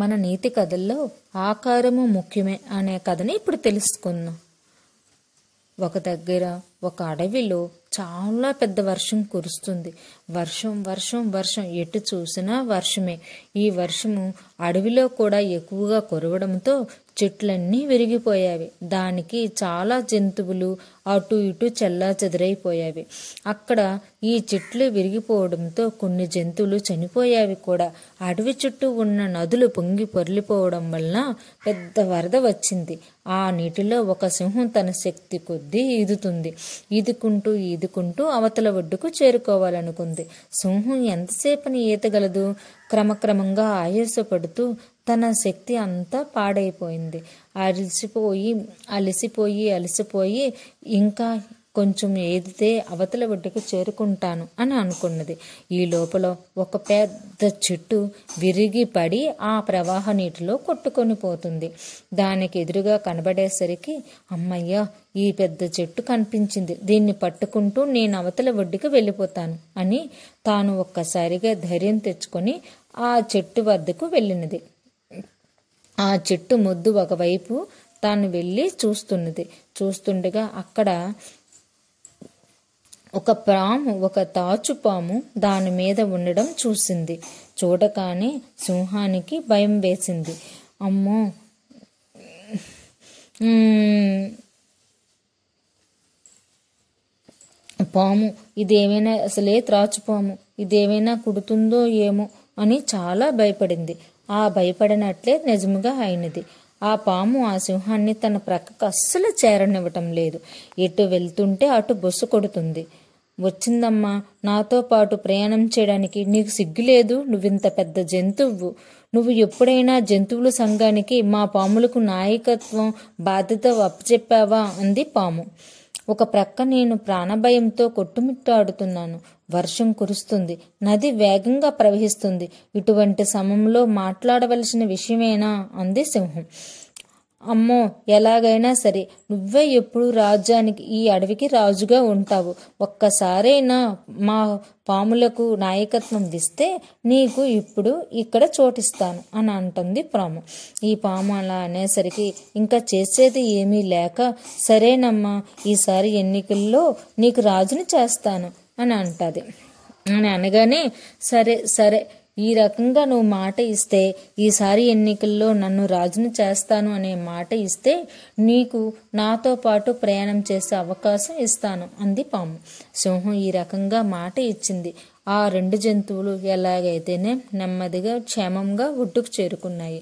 మన నీతి కథల్లో ఆకారము ముఖ్యమే అనే కథని ఇప్పుడు తెలుసుకుందాం ఒక దగ్గర ఒక అడవిలో చాలా పెద్ద వర్షం కురుస్తుంది వర్షం వర్షం వర్షం ఎటు చూసినా వర్షమే ఈ వర్షము అడవిలో కూడా ఎక్కువగా కురవడంతో చెట్లన్నీ విరిగిపోయావి దానికి చాలా జంతువులు అటు ఇటు చెల్లా చెదిరైపోయావి అక్కడ ఈ చెట్లు విరిగిపోవడంతో కొన్ని జంతువులు చనిపోయావి కూడా అడవి చుట్టూ ఉన్న నదులు పొంగి పొర్లిపోవడం వలన పెద్ద వరద వచ్చింది ఆ నీటిలో ఒక సింహం తన శక్తి కొద్దీ ఈదుతుంది ఈదుకుంటూ ఈదుకుంటూ అవతల ఒడ్డుకు చేరుకోవాలనుకుంది సింహం ఎంతసేపని ఈతగలదు క్రమక్రమంగా ఆయాసపడుతూ తన శక్తి అంతా పాడైపోయింది అలసిపోయి అలసిపోయి అలసిపోయి ఇంకా కొంచెం ఏదితే అవతల ఒడ్డుకు చేరుకుంటాను అని అనుకున్నది ఈ లోపల ఒక పెద్ద చెట్టు విరిగి పడి ఆ ప్రవాహ నీటిలో కొట్టుకొని పోతుంది దానికి ఎదురుగా కనబడేసరికి అమ్మయ్య ఈ పెద్ద చెట్టు కనిపించింది దీన్ని పట్టుకుంటూ నేను అవతల ఒడ్డుకి వెళ్ళిపోతాను అని తాను ఒక్కసారిగా ధైర్యం తెచ్చుకొని ఆ చెట్టు వద్దకు వెళ్ళినది ఆ చెట్టు మొద్దు ఒకవైపు తాను వెళ్ళి చూస్తున్నది చూస్తుండగా అక్కడ ఒక పాము ఒక తాచు పాము దాని మీద ఉండడం చూసింది చూడగానే సింహానికి భయం వేసింది అమ్మో పాము ఇదేమైనా అసలే త్రాచు పాము ఇదేమైనా కుడుతుందో ఏమో అని చాలా భయపడింది ఆ భయపడినట్లే నిజముగా అయినది ఆ పాము ఆ సింహాన్ని తన ప్రక్కకు అస్సలు చేరనివ్వటం లేదు ఎటు వెళ్తుంటే అటు బొస్సు కొడుతుంది వచ్చిందమ్మా నాతో పాటు ప్రయాణం చేయడానికి నీకు సిగ్గులేదు నువ్వింత పెద్ద జంతువు నువ్వు ఎప్పుడైనా జంతువుల సంఘానికి మా పాములకు నాయకత్వం బాధ్యత అప్పచెప్పావా అంది పాము ఒక ప్రక్క నేను ప్రాణభయంతో కొట్టుమిట్టాడుతున్నాను వర్షం కురుస్తుంది నది వేగంగా ప్రవహిస్తుంది ఇటువంటి సమయంలో మాట్లాడవలసిన విషయమేనా అంది సింహం అమ్మో ఎలాగైనా సరే నువ్వే ఎప్పుడు రాజ్యానికి ఈ అడవికి రాజుగా ఉంటావు ఒక్కసారైనా మా పాములకు నాయకత్వం ఇస్తే నీకు ఇప్పుడు ఇక్కడ చోటిస్తాను అని అంటుంది పాము ఈ పాము అలా అనేసరికి ఇంకా చేసేది ఏమీ లేక సరేనమ్మా ఈసారి ఎన్నికల్లో నీకు రాజుని చేస్తాను అని అంటది అని అనగానే సరే సరే ఈ రకంగా నువ్వు మాట ఇస్తే ఈసారి ఎన్నికల్లో నన్ను రాజును చేస్తాను అనే మాట ఇస్తే నీకు నాతో పాటు ప్రయాణం చేసే అవకాశం ఇస్తాను అంది పాము సింహం ఈ రకంగా మాట ఇచ్చింది ఆ రెండు జంతువులు ఎలాగైతేనే నెమ్మదిగా క్షేమంగా ఒడ్డుకు చేరుకున్నాయి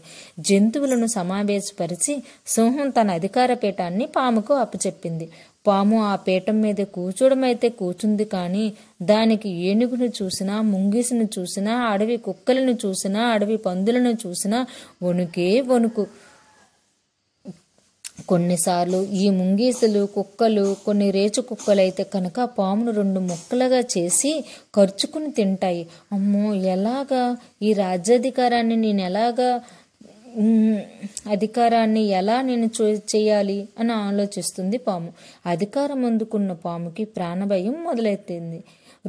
జంతువులను సమావేశపరిచి సింహం తన అధికార పీఠాన్ని పాముకు అప్పచెప్పింది పాము ఆ పీఠం మీద కూచోడమైతే కూర్చుంది కానీ దానికి ఏనుగును చూసినా ముంగిసను చూసినా అడవి కుక్కలను చూసినా అడవి పందులను చూసినా వణుకే వణుకు కొన్నిసార్లు ఈ ముంగీసులు కుక్కలు కొన్ని రేచు కుక్కలైతే కనుక పామును రెండు ముక్కలుగా చేసి ఖర్చుకుని తింటాయి అమ్మో ఎలాగా ఈ రాజ్యాధికారాన్ని నేను ఎలాగా అధికారాన్ని ఎలా నేను చేయాలి అని ఆలోచిస్తుంది పాము అధికారం అందుకున్న పాముకి ప్రాణభయం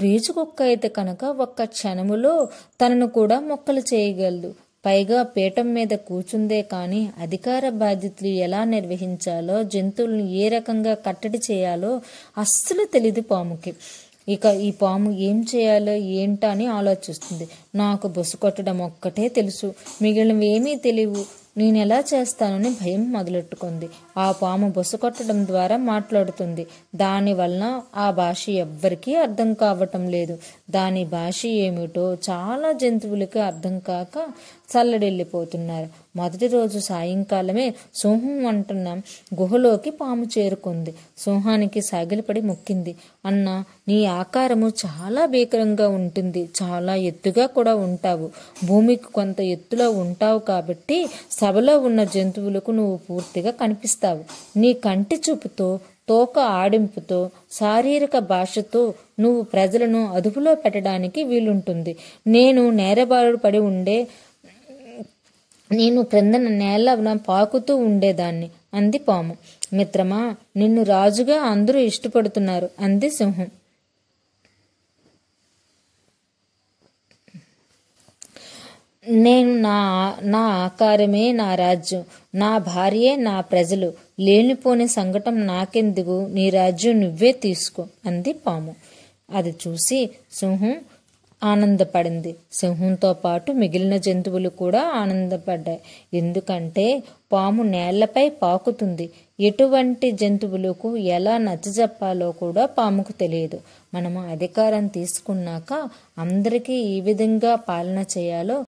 రీచు కుక్క అయితే కనుక ఒక్క క్షణములో తనను కూడా మొక్కలు చేయగలదు పైగా పీఠం మీద కూర్చుందే కానీ అధికార బాధ్యతలు ఎలా నిర్వహించాలో జంతువులను ఏ రకంగా కట్టడి చేయాలో అస్సలు తెలియదు పాముకి ఇక ఈ పాము ఏం చేయాలో ఏంటా అని ఆలోచిస్తుంది నాకు బొసు కొట్టడం ఒక్కటే తెలుసు మిగిలినవి ఏమీ తెలియవు నేను ఎలా చేస్తానని భయం మొదలెట్టుకుంది ఆ పాము కొట్టడం ద్వారా మాట్లాడుతుంది దానివలన ఆ భాష ఎవ్వరికీ అర్థం కావటం లేదు దాని భాష ఏమిటో చాలా జంతువులకి అర్థం కాక చల్లడిల్లిపోతున్నారు మొదటి రోజు సాయంకాలమే సింహం అంటున్న గుహలోకి పాము చేరుకుంది సింహానికి సాగిలిపడి మొక్కింది అన్న నీ ఆకారము చాలా భీకరంగా ఉంటుంది చాలా ఎత్తుగా కూడా ఉంటావు భూమికి కొంత ఎత్తులో ఉంటావు కాబట్టి సభలో ఉన్న జంతువులకు నువ్వు పూర్తిగా కనిపిస్తావు చూపిస్తావు నీ కంటి చూపుతో తోక ఆడింపుతో శారీరక భాషతో నువ్వు ప్రజలను అదుపులో పెట్టడానికి వీలుంటుంది నేను నేరబారుడు పడి ఉండే నేను క్రిందన నేల పాకుతూ ఉండేదాన్ని అంది పాము మిత్రమా నిన్ను రాజుగా అందరూ ఇష్టపడుతున్నారు అంది సింహం నేను నా నా ఆకారమే నా రాజ్యం నా భార్యే నా ప్రజలు లేనిపోని సంఘటం నాకెందుకు నీ రాజ్యం నువ్వే తీసుకో అంది పాము అది చూసి సింహం ఆనందపడింది సింహంతో పాటు మిగిలిన జంతువులు కూడా ఆనందపడ్డాయి ఎందుకంటే పాము నేళ్లపై పాకుతుంది ఎటువంటి జంతువులకు ఎలా నచ్చజెప్పాలో కూడా పాముకు తెలియదు మనము అధికారం తీసుకున్నాక అందరికీ ఏ విధంగా పాలన చేయాలో